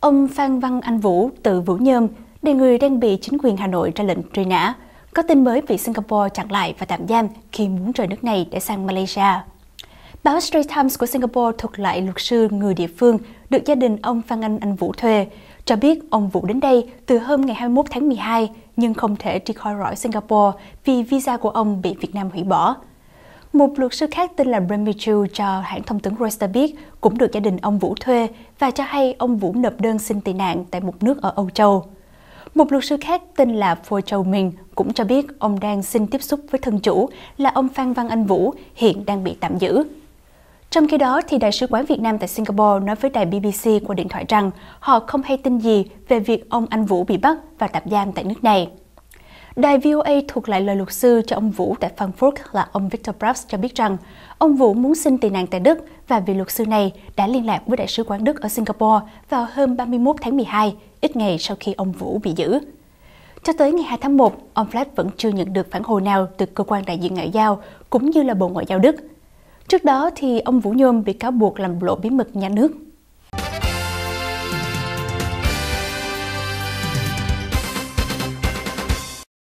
Ông Phan Văn Anh Vũ từ Vũ Nhôm là người đang bị chính quyền Hà Nội ra lệnh truy nã. Có tin mới bị Singapore chặn lại và tạm giam khi muốn rời nước này để sang Malaysia. Báo Straits Times của Singapore thuật lại luật sư người địa phương được gia đình ông Phan Anh Anh Vũ thuê, cho biết ông Vũ đến đây từ hôm ngày 21 tháng 12 nhưng không thể đi khỏi rõi Singapore vì visa của ông bị Việt Nam hủy bỏ. Một luật sư khác tên là Remy Chu cho hãng thông tấn Reuters biết cũng được gia đình ông Vũ thuê và cho hay ông Vũ nộp đơn xin tị nạn tại một nước ở Âu Châu. Một luật sư khác tên là Phô Châu Minh cũng cho biết ông đang xin tiếp xúc với thân chủ là ông Phan Văn Anh Vũ hiện đang bị tạm giữ. Trong khi đó, thì Đại sứ quán Việt Nam tại Singapore nói với đài BBC qua điện thoại rằng họ không hay tin gì về việc ông Anh Vũ bị bắt và tạm giam tại nước này. Đài VOA thuộc lại lời luật sư cho ông Vũ tại Frankfurt là ông Victor Braps cho biết rằng ông Vũ muốn xin tị nạn tại Đức và vị luật sư này đã liên lạc với Đại sứ quán Đức ở Singapore vào hôm 31 tháng 12, ít ngày sau khi ông Vũ bị giữ. Cho tới ngày 2 tháng 1, ông Flat vẫn chưa nhận được phản hồi nào từ cơ quan đại diện ngoại giao cũng như là Bộ Ngoại giao Đức. Trước đó thì ông Vũ Nhôm bị cáo buộc làm lộ bí mật nhà nước